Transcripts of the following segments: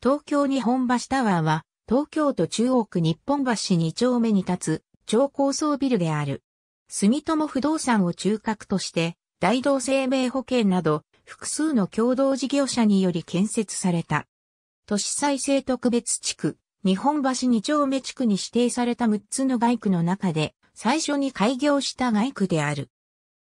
東京日本橋タワーは、東京都中央区日本橋2丁目に立つ超高層ビルである。住友不動産を中核として、大同生命保険など複数の共同事業者により建設された。都市再生特別地区、日本橋2丁目地区に指定された6つの外区の中で、最初に開業した外区である。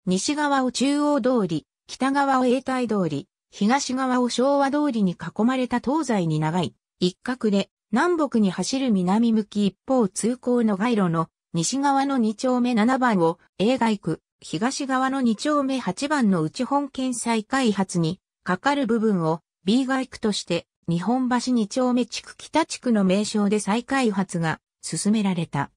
西側を中央通り、北側を永代通り、東側を昭和通りに囲まれた東西に長い一角で南北に走る南向き一方通行の街路の西側の2丁目7番を映画区東側の2丁目8番の内本県再開発にかかる部分を B 街区として日本橋2丁目地区北地区の名称で再開発が進められた。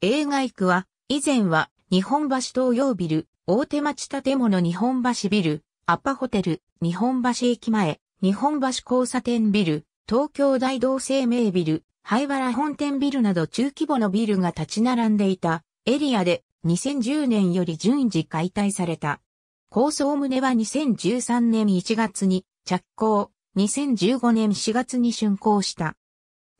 A 街区は以前は日本橋東洋ビル大手町建物日本橋ビルアッパホテル、日本橋駅前、日本橋交差点ビル、東京大同生命ビル、灰原本店ビルなど中規模のビルが立ち並んでいたエリアで2010年より順次解体された。高層棟は2013年1月に着工、2015年4月に竣工した。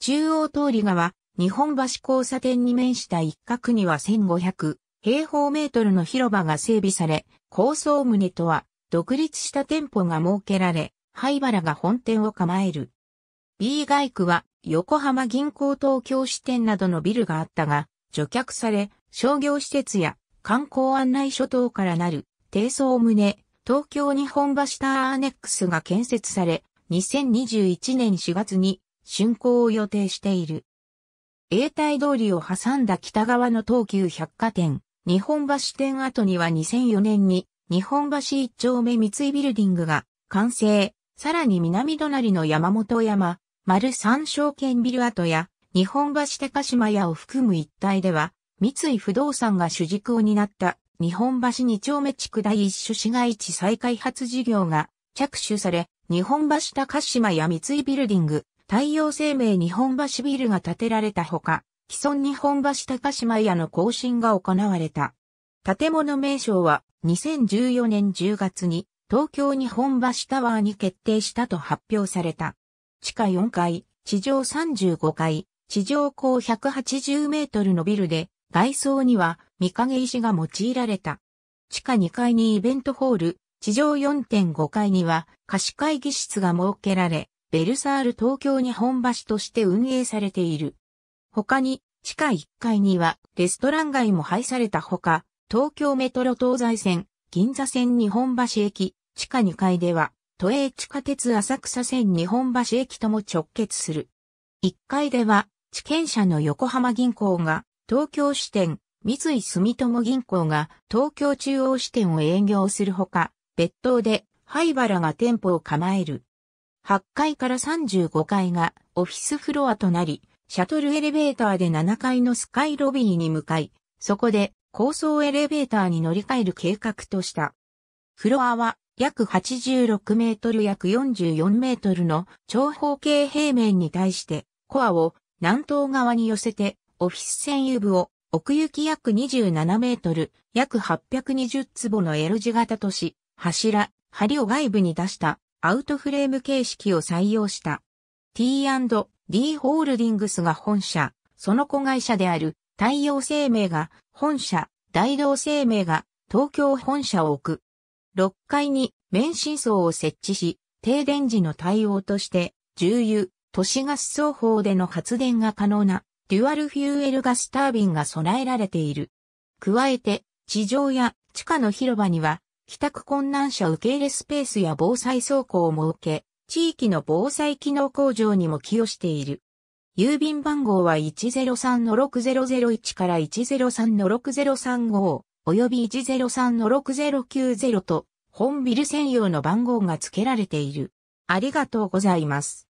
中央通り側、日本橋交差点に面した一角には1500平方メートルの広場が整備され、高層棟とは独立した店舗が設けられ、灰原が本店を構える。B 外区は横浜銀行東京支店などのビルがあったが、除却され、商業施設や観光案内所等からなる低層棟、東京日本橋ターアネックスが建設され、2021年4月に竣工を予定している。永代通りを挟んだ北側の東急百貨店、日本橋店跡には2004年に日本橋一丁目三井ビルディングが完成、さらに南隣の山本山、丸三証券ビル跡や日本橋高島屋を含む一帯では、三井不動産が主軸を担った日本橋二丁目地区第一種市街地再開発事業が着手され、日本橋高島屋三井ビルディング、太陽生命日本橋ビルが建てられたほか、既存日本橋高島屋の更新が行われた。建物名称は2014年10月に東京日本橋タワーに決定したと発表された。地下4階、地上35階、地上高180メートルのビルで、外装には見影石が用いられた。地下2階にイベントホール、地上4.5階には貸し会議室が設けられ、ベルサール東京日本橋として運営されている。他に、地下1階にはレストラン街も配されたほか、東京メトロ東西線、銀座線日本橋駅、地下2階では、都営地下鉄浅草線日本橋駅とも直結する。1階では、地権者の横浜銀行が、東京支店、三井住友銀行が東京中央支店を営業するほか、別棟で灰原が店舗を構える。8階から35階がオフィスフロアとなり、シャトルエレベーターで7階のスカイロビーに向かい、そこで高層エレベーターに乗り換える計画とした。フロアは約86メートル約44メートルの長方形平面に対してコアを南東側に寄せてオフィス専有部を奥行き約27メートル約820坪の L 字型とし柱、梁を外部に出したアウトフレーム形式を採用した。T&D ホールディングスが本社、その子会社である太陽生命が本社、大同生命が東京本社を置く。6階に免震層を設置し、停電時の対応として、重油、都市ガス双方での発電が可能な、デュアルフューエルガスタービンが備えられている。加えて、地上や地下の広場には、帰宅困難者受け入れスペースや防災倉庫を設け、地域の防災機能向上にも寄与している。郵便番号は103-6001から103-6035及び103-6090と本ビル専用の番号が付けられている。ありがとうございます。